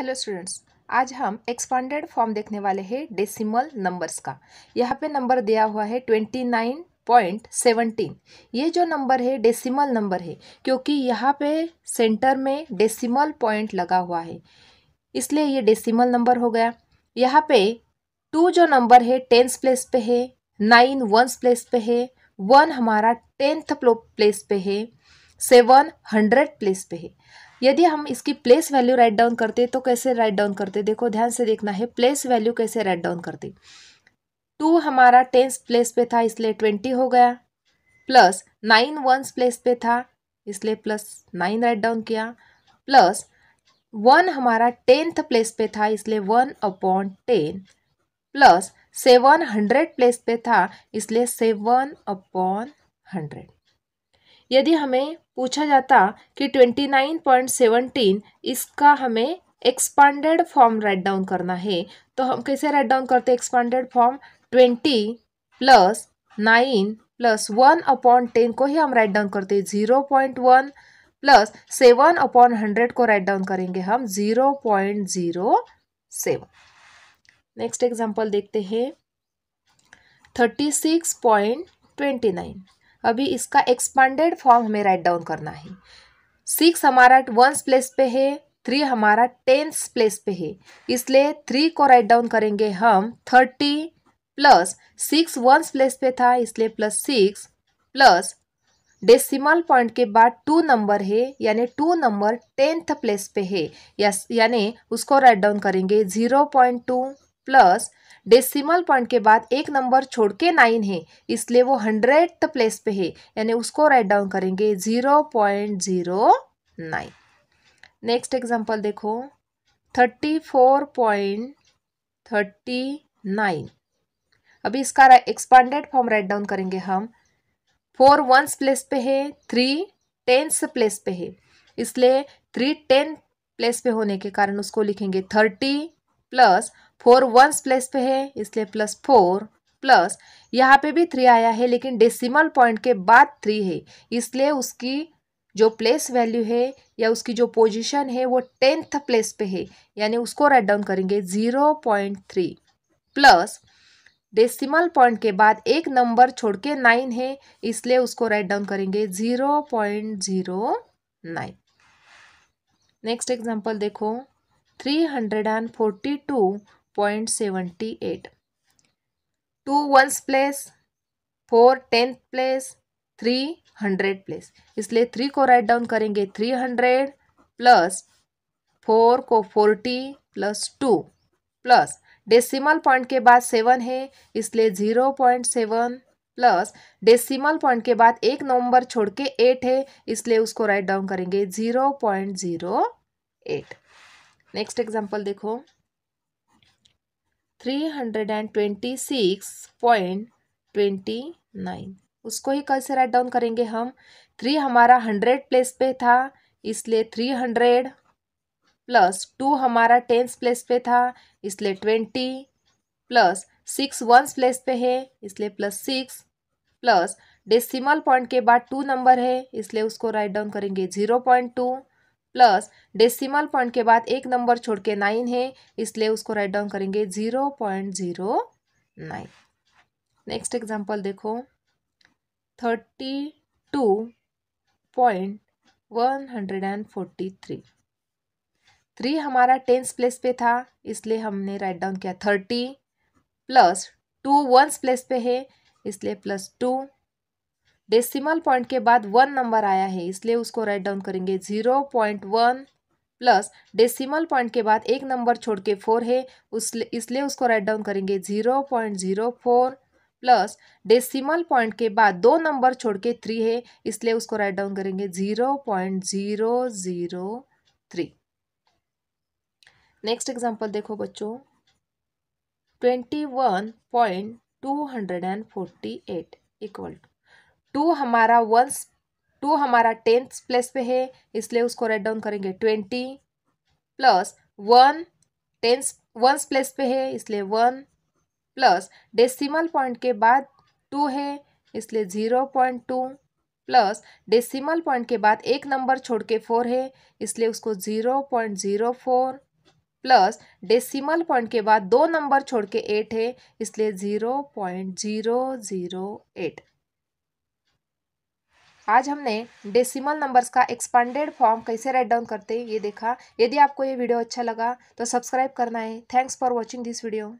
hello students आज हम expanded form देखने वाले हैं डेसिमल नंबर्स का यहाँ पे नंबर दिया हुआ है ट्वेंटी नाइन पॉइंट सेवनटीन ये जो नंबर है डेसिमल नंबर है क्योंकि यहाँ पे सेंटर में डेसिमल पॉइंट लगा हुआ है इसलिए ये डेसिमल नंबर हो गया यहाँ पे टू जो नंबर है टेंथ प्लेस पे है नाइन वंस प्लेस पे है वन हमारा टेंथ प्लेस पे है सेवन हंड्रेड प्लेस पे है यदि हम इसकी प्लेस वैल्यू राइट डाउन करते तो कैसे राइट डाउन करते देखो ध्यान से देखना है प्लेस वैल्यू कैसे राइट डाउन करते टू हमारा टेंस प्लेस पे था इसलिए ट्वेंटी हो गया प्लस नाइन वंस प्लेस पे था इसलिए प्लस नाइन राइट डाउन किया प्लस वन हमारा टेंथ प्लेस पे था इसलिए one upon ten plus seven hundred place पे था इसलिए सेवन अपॉन हंड्रेड यदि हमें पूछा जाता कि ट्वेंटी नाइन पॉइंट सेवनटीन इसका हमें एक्सपांडेड फॉर्म राइट डाउन करना है तो हम कैसे राइट डाउन करते expanded form twenty plus nine plus one upon ten को ही हम राइट डाउन करते zero point one plus seven upon hundred को राइट डाउन करेंगे हम zero point zero seven next example देखते हैं thirty six point twenty nine अभी इसका एक्सपांडेड फॉर्म हमें राइट डाउन करना है सिक्स हमारा वंस प्लेस पे है थ्री हमारा टेंथ प्लेस पे है इसलिए थ्री को राइट डाउन करेंगे हम thirty plus six ones place पे था इसलिए plus six plus decimal point के बाद टू नंबर है यानी टू नंबर टेंथ प्लेस पे है यानी उसको राइट डाउन करेंगे zero point two plus decimal point के बाद एक नंबर छोड़ के नाइन है इसलिए वो हंड्रेड प्लेस पे है यानी उसको राइट डाउन करेंगे zero point zero nine next example देखो thirty four point thirty nine अभी इसका एक्सपांडेड फॉर्म राइट डाउन करेंगे हम फोर वंस प्लेस पे है थ्री टेंस प्लेस पे है इसलिए थ्री टेन प्लेस पे होने के कारण उसको लिखेंगे thirty plus four ones place पे है इसलिए प्लस फोर प्लस यहाँ पे भी थ्री आया है लेकिन डेसिमल पॉइंट के बाद थ्री है इसलिए उसकी जो प्लेस वैल्यू है या उसकी जो पोजीशन है वो टेंथ प्लेस पे है यानी उसको राइट डाउन करेंगे zero point three plus decimal point के बाद एक नंबर छोड़ के नाइन है इसलिए उसको राइट डाउन करेंगे zero point zero nine next example देखो three hundred and forty two point seventy eight two ones place four tenth place three hundred place इसलिए थ्री को राइट डाउन करेंगे थ्री हंड्रेड प्लस फोर को forty plus two plus decimal point के बाद seven है इसलिए zero point seven plus decimal point के बाद एक नंबर छोड़ के एट है इसलिए उसको राइट डाउन करेंगे zero point zero eight next example देखो three hundred and twenty six point twenty nine उसको ही कैसे राइट डाउन करेंगे हम थ्री हमारा हंड्रेड प्लेस पे था इसलिए थ्री हंड्रेड प्लस टू हमारा टेंथ प्लेस पे था इसलिए twenty plus six one place पे है इसलिए plus six plus decimal point के बाद टू नंबर है इसलिए उसको राइट डाउन करेंगे zero point two plus decimal point के बाद एक नंबर छोड़ के नाइन है इसलिए उसको राइट डाउन करेंगे zero point zero nine next example देखो thirty two point one hundred and forty three three हमारा टेंथ प्लेस पे था इसलिए हमने राइट डाउन किया thirty plus two ones place पे है इसलिए प्लस टू डेसिमल पॉइंट के बाद वन नंबर आया है इसलिए उसको राइट डाउन करेंगे zero point one plus decimal point के बाद एक नंबर छोड़ के फोर है उस इसलिए उसको राइट डाउन करेंगे zero point zero four plus decimal point के बाद दो नंबर छोड़ के थ्री है इसलिए उसको राइट डाउन करेंगे zero point zero zero three next example देखो बच्चों twenty one point two hundred and forty eight equal to two हमारा वंस टू हमारा टेंथ प्लेस पे है इसलिए उसको राइट डाउन करेंगे twenty plus one tens ones place पे है इसलिए वन प्लस डेसिमल पॉइंट के बाद टू है इसलिए zero point two plus decimal point के बाद एक नंबर छोड़ के फोर है इसलिए उसको zero point zero four plus decimal point के बाद दो नंबर छोड़ के एट है इसलिए zero point zero zero eight आज हमने डेसिमल नंबर्स का एक्सपांडेड फॉर्म कैसे राइट डाउन करते हैं ये देखा यदि आपको ये वीडियो अच्छा लगा तो सब्सक्राइब करना है thanks for watching this video